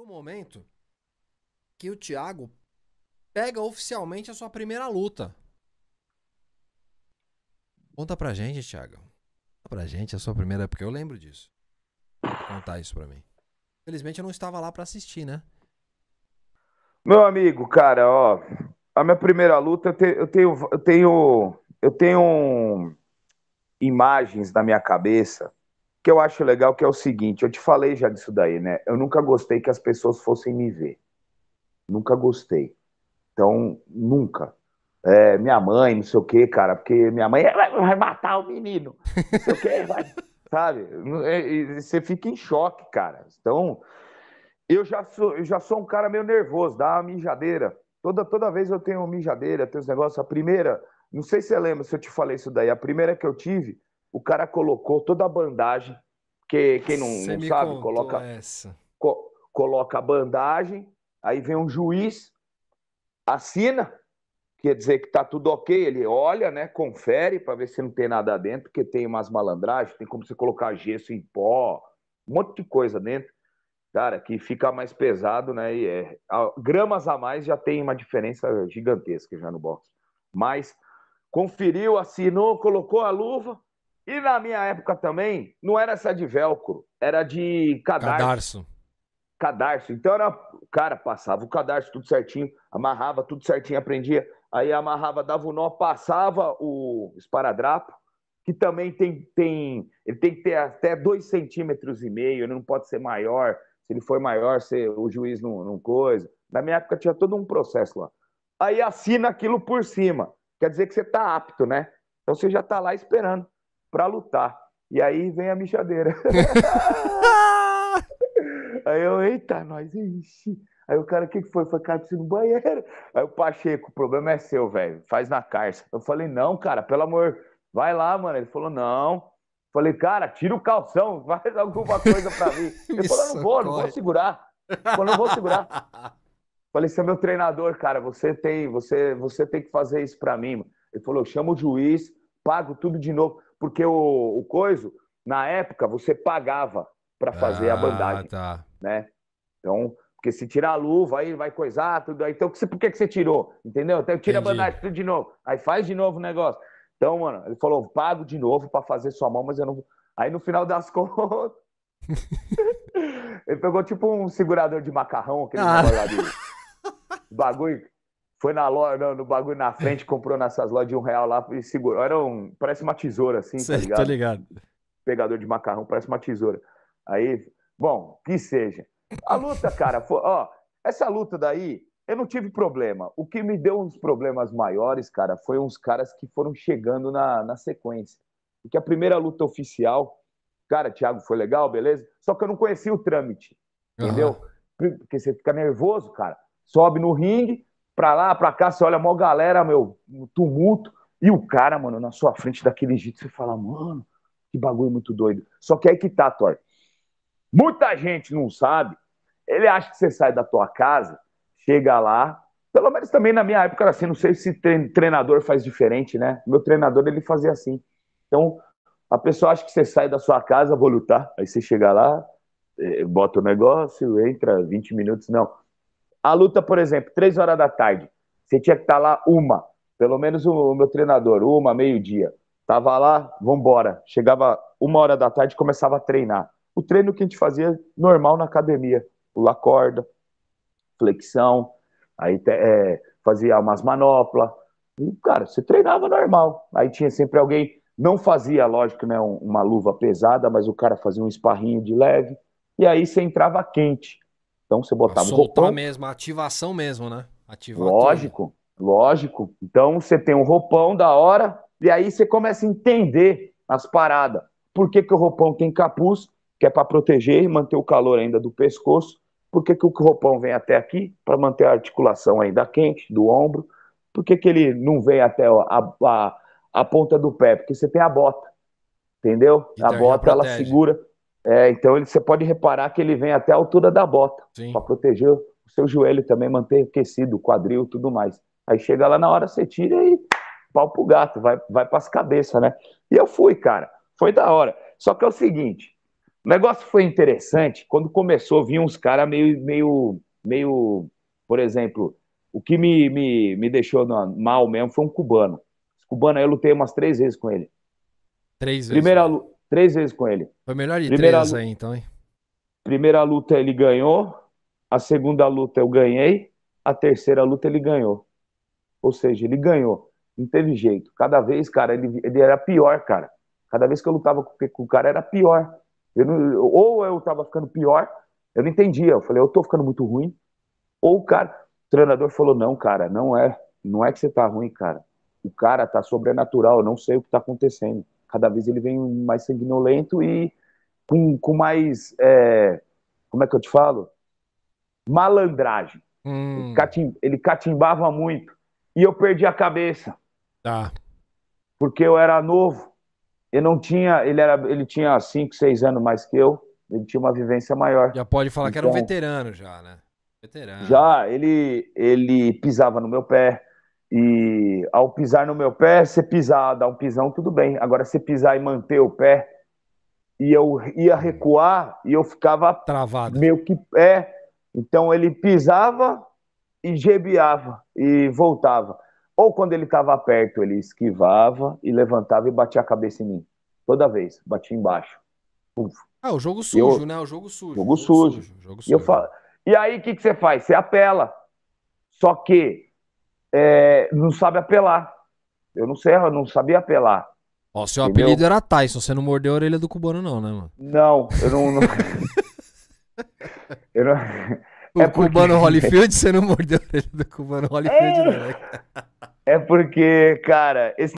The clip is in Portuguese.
pro momento que o Thiago pega oficialmente a sua primeira luta. Conta pra gente, Thiago. Conta pra gente a sua primeira, porque eu lembro disso. Vou contar isso pra mim. Felizmente eu não estava lá para assistir, né? Meu amigo, cara, ó, a minha primeira luta eu, eu tenho eu tenho eu tenho imagens na minha cabeça que eu acho legal, que é o seguinte, eu te falei já disso daí, né? Eu nunca gostei que as pessoas fossem me ver. Nunca gostei. Então, nunca. É, minha mãe, não sei o quê, cara, porque minha mãe vai matar o menino. Não sei o quê, vai, sabe? É, você fica em choque, cara. Então, eu já sou, eu já sou um cara meio nervoso, dá uma mijadeira. Toda, toda vez eu tenho mijadeira, tenho os negócios. A primeira, não sei se você lembra se eu te falei isso daí, a primeira que eu tive o cara colocou toda a bandagem, que quem não, não sabe, coloca, co coloca a bandagem, aí vem um juiz, assina, quer dizer que tá tudo ok, ele olha, né, confere para ver se não tem nada dentro, porque tem umas malandragens, tem como você colocar gesso em pó, um monte de coisa dentro, cara, que fica mais pesado, né, e é, a, gramas a mais já tem uma diferença gigantesca já no box, mas conferiu, assinou, colocou a luva, e na minha época também, não era essa de velcro, era de cadarço. Cadarço. cadarço. Então era, cara, passava o cadarço tudo certinho, amarrava tudo certinho, aprendia. Aí amarrava, dava o nó, passava o esparadrapo, que também tem, tem ele tem que ter até dois centímetros e meio, ele não pode ser maior. Se ele for maior, se o juiz não, não coisa. Na minha época tinha todo um processo lá. Aí assina aquilo por cima. Quer dizer que você está apto, né? Então você já está lá esperando para lutar. E aí vem a mijadeira. aí eu, eita, nós, ixi. Aí o cara, o que, que foi? Foi, cara, no banheiro. Aí o Pacheco, o problema é seu, velho. Faz na cárcere. Eu falei, não, cara, pelo amor, vai lá, mano. Ele falou, não. Falei, cara, tira o calção, faz alguma coisa pra mim. Ele falou, não vou, não vou segurar. Ele falou, não vou segurar. Falei, você é meu treinador, cara, você tem, você, você tem que fazer isso pra mim. Mano. Ele falou, chama o juiz, pago tudo de novo. Porque o, o coiso, na época, você pagava para fazer ah, a bandagem. Tá. Né? Então, porque se tirar a luva, aí vai coisar, tudo. Aí, então, por que, que você tirou? Entendeu? Então, tira a bandagem, tudo de novo. Aí faz de novo o negócio. Então, mano, ele falou: pago de novo para fazer sua mão, mas eu não. Aí no final das contas. ele pegou tipo um segurador de macarrão, aquele ah. lá de bagulho foi na loja, no, no, bagulho na frente, comprou nessas lojas de um real lá e segurou. Era um, parece uma tesoura, assim, Cê, tá ligado? Tá ligado. Pegador de macarrão, parece uma tesoura. Aí, bom, que seja. A luta, cara, foi, ó, essa luta daí, eu não tive problema. O que me deu uns problemas maiores, cara, foi uns caras que foram chegando na, na sequência. Porque a primeira luta oficial, cara, Thiago, foi legal, beleza? Só que eu não conhecia o trâmite, entendeu? Uhum. Porque você fica nervoso, cara. Sobe no ringue, pra lá, pra cá, você olha a maior galera, meu, tumulto. E o cara, mano, na sua frente daquele jeito, você fala, mano, que bagulho muito doido. Só que aí que tá, Thor. Muita gente não sabe. Ele acha que você sai da tua casa, chega lá. Pelo menos também na minha época era assim, não sei se treinador faz diferente, né? Meu treinador, ele fazia assim. Então, a pessoa acha que você sai da sua casa, vou lutar. Aí você chega lá, eh, bota o negócio, entra 20 minutos. Não. A luta, por exemplo, três horas da tarde, você tinha que estar tá lá uma, pelo menos o, meu treinador, uma, meio-dia. Tava lá, vambora. Chegava uma hora da tarde começava a treinar. O treino que a gente fazia normal na academia. Pular corda, flexão, aí é, fazia umas manoplas. E, cara, você treinava normal. Aí tinha sempre alguém, não fazia, lógico, né, uma luva pesada, mas o cara fazia um esparrinho de leve. E aí você entrava quente. Então você botava soltar um roupão. mesmo, ativação mesmo, né? Ativar lógico, tudo. lógico. Então você tem um roupão da hora e aí você começa a entender as paradas. Por que, que o roupão tem capuz, que é para proteger e manter o calor ainda do pescoço? Por que, que o roupão vem até aqui? Para manter a articulação ainda quente, do ombro. Por que, que ele não vem até a, a, a ponta do pé? Porque você tem a bota, entendeu? Então, a bota ela segura é, então ele, você pode reparar que ele vem até a altura da bota, para proteger o seu joelho também, manter aquecido, o quadril tudo mais. Aí chega lá na hora, você tira e pau pro gato, vai, vai pras cabeças, né? E eu fui, cara. Foi da hora. Só que é o seguinte, o negócio foi interessante, quando começou, vinham uns caras meio, meio, meio, por exemplo, o que me, me, me deixou mal mesmo foi um cubano. Esse cubano aí eu lutei umas três vezes com ele. Três vezes? Primeira, Três vezes com ele. Foi melhor de primeira três luta, aí, então, hein? Primeira luta ele ganhou, a segunda luta eu ganhei, a terceira luta ele ganhou. Ou seja, ele ganhou. Não teve jeito. Cada vez, cara, ele, ele era pior, cara. Cada vez que eu lutava com, com o cara era pior. Eu não, ou eu tava ficando pior, eu não entendia. Eu falei, eu tô ficando muito ruim. Ou o cara, o treinador falou, não, cara, não é, não é que você tá ruim, cara. O cara tá sobrenatural, eu não sei o que tá acontecendo. Cada vez ele vem mais sanguinolento e com, com mais. É, como é que eu te falo? Malandragem. Hum. Ele, catimbava muito. E eu perdi a cabeça. Tá. Porque eu era novo. Eu não tinha. Ele, era, ele tinha 5, 6 anos mais que eu. Ele tinha uma vivência maior. Já pode falar então, que era um então veterano já, né? Veterano. Já, ele, ele pisava no meu pé e ao pisar no meu pé, se pisar, dar um pisão, tudo bem. Agora, se pisar e manter o pé, e eu ia recuar e eu ficava travado. Meio que é. Então ele pisava e gebiava e voltava. Ou quando ele estava perto, ele esquivava e levantava e batia a cabeça em mim. Toda vez, batia embaixo. Uf. Ah, é, o jogo sujo, eu... né? O jogo sujo. Jogo, jogo sujo. sujo. Jogo sujo. E, eu falo... e aí o que, que você faz? Você apela. Só que é, não sabe apelar. Eu não sei, eu não sabia apelar. Ó, seu entendeu? apelido era Tyson, você não mordeu a orelha do cubano, não, né, mano? Não, eu não. não... eu não... O é cubano porque... Holyfield, você não mordeu a orelha do cubano Holyfield, é... não. Né? É porque, cara, esse